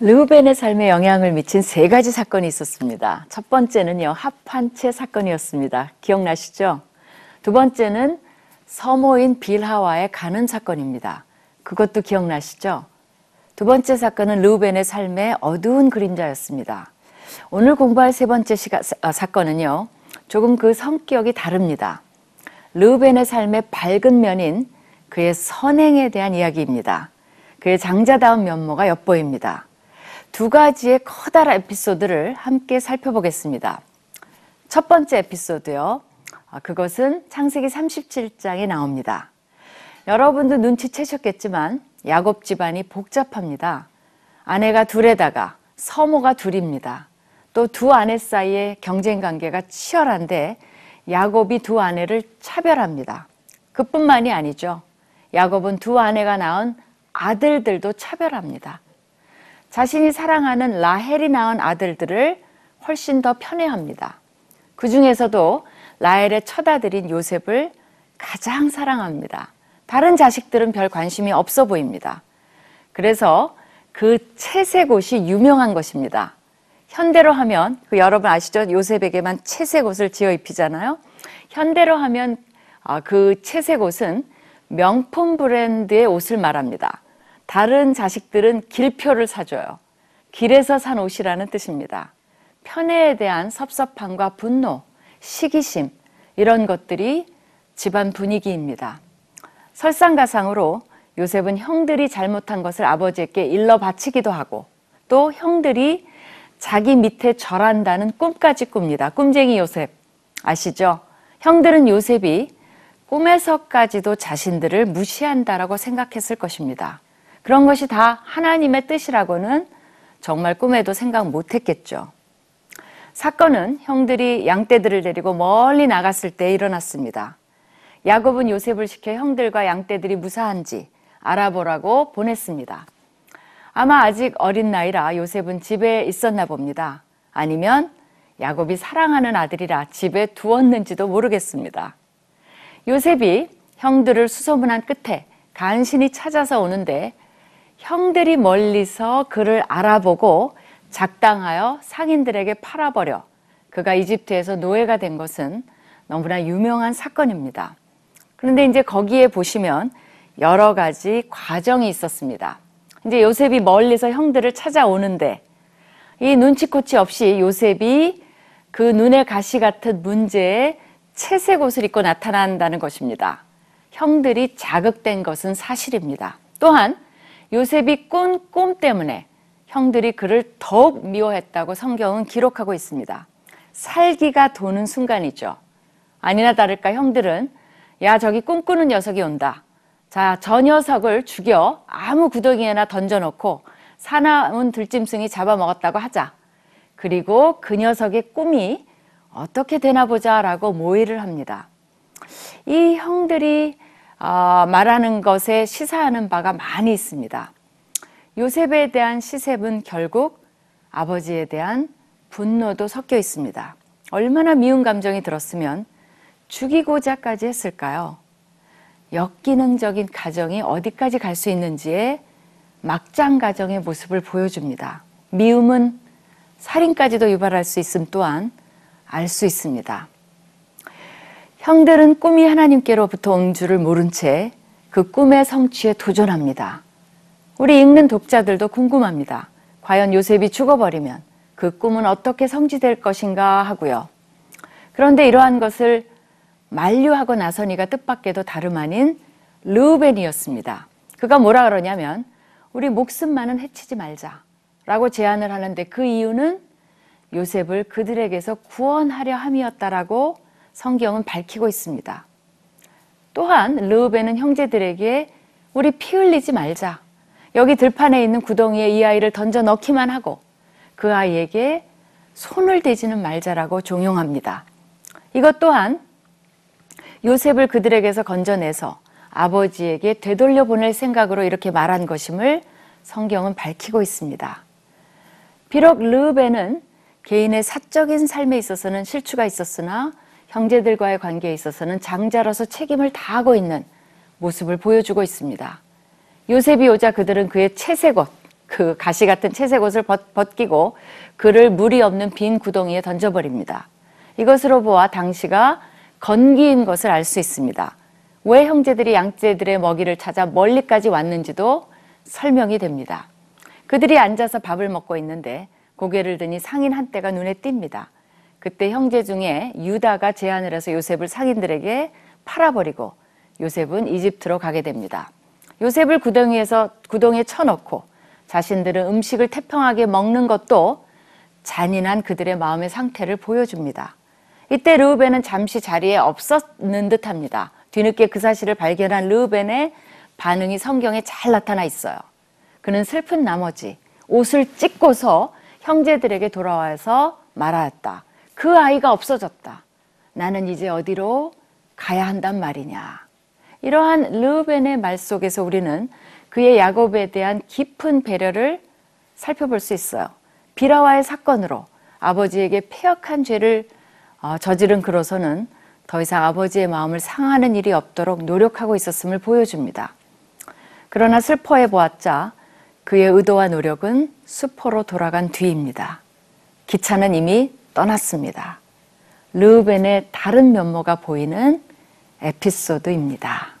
르우벤의 삶에 영향을 미친 세 가지 사건이 있었습니다. 첫 번째는요, 합판체 사건이었습니다. 기억나시죠? 두 번째는 서모인 빌하와의 가는 사건입니다. 그것도 기억나시죠? 두 번째 사건은 르우벤의 삶의 어두운 그림자였습니다. 오늘 공부할 세 번째 시가, 아, 사건은요, 조금 그 성격이 다릅니다. 르우벤의 삶의 밝은 면인 그의 선행에 대한 이야기입니다. 그의 장자다운 면모가 엿보입니다. 두 가지의 커다란 에피소드를 함께 살펴보겠습니다. 첫 번째 에피소드요. 아, 그것은 창세기 37장에 나옵니다. 여러분도 눈치채셨겠지만 야곱 집안이 복잡합니다. 아내가 둘에다가 서모가 둘입니다. 또 두 아내 사이의 경쟁 관계가 치열한데 야곱이 두 아내를 차별합니다. 그뿐만이 아니죠. 야곱은 두 아내가 낳은 아들들도 차별합니다. 자신이 사랑하는 라헬이 낳은 아들들을 훨씬 더 편애합니다. 그 중에서도 라헬의 첫다들인 요셉을 가장 사랑합니다. 다른 자식들은 별 관심이 없어 보입니다. 그래서 그 채색 옷이 유명한 것입니다. 현대로 하면 그 여러분 아시죠? 요셉에게만 채색 옷을 지어 입히잖아요. 현대로 하면 아, 그 채색 옷은 명품 브랜드의 옷을 말합니다. 다른 자식들은 길표를 사줘요. 길에서 산 옷이라는 뜻입니다. 편애에 대한 섭섭함과 분노, 시기심, 이런 것들이 집안 분위기입니다. 설상가상으로 요셉은 형들이 잘못한 것을 아버지에게 일러 바치기도 하고 또 형들이 자기 밑에 절한다는 꿈까지 꿉니다. 꿈쟁이 요셉. 아시죠? 형들은 요셉이 꿈에서까지도 자신들을 무시한다라고 생각했을 것입니다. 그런 것이 다 하나님의 뜻이라고는 정말 꿈에도 생각 못 했겠죠. 사건은 형들이 양떼들을 데리고 멀리 나갔을 때 일어났습니다. 야곱은 요셉을 시켜 형들과 양떼들이 무사한지 알아보라고 보냈습니다. 아마 아직 어린 나이라 요셉은 집에 있었나 봅니다. 아니면 야곱이 사랑하는 아들이라 집에 두었는지도 모르겠습니다. 요셉이 형들을 수소문한 끝에 간신히 찾아서 오는데 형들이 멀리서 그를 알아보고 작당하여 상인들에게 팔아버려 그가 이집트에서 노예가 된 것은 너무나 유명한 사건입니다. 그런데 이제 거기에 보시면 여러 가지 과정이 있었습니다. 이제 요셉이 멀리서 형들을 찾아오는데 이 눈치코치 없이 요셉이 그눈에 가시 같은 문제에 채색 옷을 입고 나타난다는 것입니다. 형들이 자극된 것은 사실입니다. 또한 요셉이 꾼 꿈 때문에 형들이 그를 더욱 미워했다고 성경은 기록하고 있습니다. 살기가 도는 순간이죠. 아니나 다를까 형들은 야 저기 꿈꾸는 녀석이 온다. 자 저 녀석을 죽여 아무 구덩이에나 던져놓고 사나운 들짐승이 잡아먹었다고 하자. 그리고 그 녀석의 꿈이 어떻게 되나 보자라고 모의를 합니다. 이 형들이 어, 말하는 것에 시사하는 바가 많이 있습니다. 요셉에 대한 시셉은 결국 아버지에 대한 분노도 섞여 있습니다. 얼마나 미운 감정이 들었으면 죽이고자까지 했을까요? 역기능적인 가정이 어디까지 갈 수 있는지에 막장 가정의 모습을 보여줍니다. 미움은 살인까지도 유발할 수 있음 또한 알 수 있습니다. 형들은 꿈이 하나님께로부터 온 줄을 모른 채 그 꿈의 성취에 도전합니다. 우리 읽는 독자들도 궁금합니다. 과연 요셉이 죽어버리면 그 꿈은 어떻게 성취될 것인가 하고요. 그런데 이러한 것을 만류하고 나선이가 뜻밖에도 다름 아닌 르우벤이었습니다. 그가 뭐라 그러냐면 우리 목숨만은 해치지 말자라고 제안을 하는데 그 이유는 요셉을 그들에게서 구원하려 함이었다라고 성경은 밝히고 있습니다. 또한 르우벤은 형제들에게 우리 피 흘리지 말자. 여기 들판에 있는 구덩이에 이 아이를 던져 넣기만 하고 그 아이에게 손을 대지는 말자라고 종용합니다. 이것 또한 요셉을 그들에게서 건져내서 아버지에게 되돌려 보낼 생각으로 이렇게 말한 것임을 성경은 밝히고 있습니다. 비록 르우벤은 개인의 사적인 삶에 있어서는 실추가 있었으나 형제들과의 관계에 있어서는 장자로서 책임을 다하고 있는 모습을 보여주고 있습니다. 요셉이 오자 그들은 그의 채색옷, 그 가시 같은 채색옷을 벗, 기고 그를 물이 없는 빈 구덩이에 던져버립니다. 이것으로 보아 당시가 건기인 것을 알 수 있습니다. 왜 형제들이 양제들의 먹이를 찾아 멀리까지 왔는지도 설명이 됩니다. 그들이 앉아서 밥을 먹고 있는데 고개를 드니 상인 한 때가 눈에 띕니다. 그때 형제 중에 유다가 제안을 해서 요셉을 상인들에게 팔아버리고 요셉은 이집트로 가게 됩니다. 요셉을 구덩이에서 구덩이에 쳐넣고 자신들은 음식을 태평하게 먹는 것도 잔인한 그들의 마음의 상태를 보여줍니다. 이때 르우벤은 잠시 자리에 없었는 듯합니다. 뒤늦게 그 사실을 발견한 르우벤의 반응이 성경에 잘 나타나 있어요. 그는 슬픈 나머지 옷을 찢고서 형제들에게 돌아와서 말하였다. 그 아이가 없어졌다. 나는 이제 어디로 가야 한단 말이냐. 이러한 르벤의 말 속에서 우리는 그의 야곱에 대한 깊은 배려를 살펴볼 수 있어요. 비라와의 사건으로 아버지에게 폐역한 죄를 어, 저지른 그로서는 더 이상 아버지의 마음을 상하는 일이 없도록 노력하고 있었음을 보여줍니다. 그러나 슬퍼해 보았자 그의 의도와 노력은 수포로 돌아간 뒤입니다. 기차는 이미 떠났습니다. 르우벤의 다른 면모가 보이는 에피소드입니다.